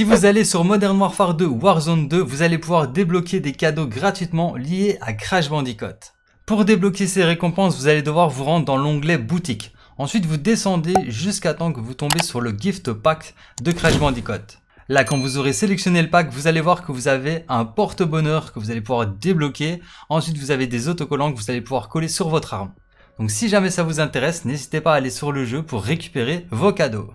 Si vous allez sur Modern Warfare 2 ou Warzone 2, vous allez pouvoir débloquer des cadeaux gratuitement liés à Crash Bandicoot. Pour débloquer ces récompenses, vous allez devoir vous rendre dans l'onglet boutique. Ensuite, vous descendez jusqu'à temps que vous tombez sur le gift pack de Crash Bandicoot. Là, quand vous aurez sélectionné le pack, vous allez voir que vous avez un porte-bonheur que vous allez pouvoir débloquer. Ensuite, vous avez des autocollants que vous allez pouvoir coller sur votre arme. Donc si jamais ça vous intéresse, n'hésitez pas à aller sur le jeu pour récupérer vos cadeaux.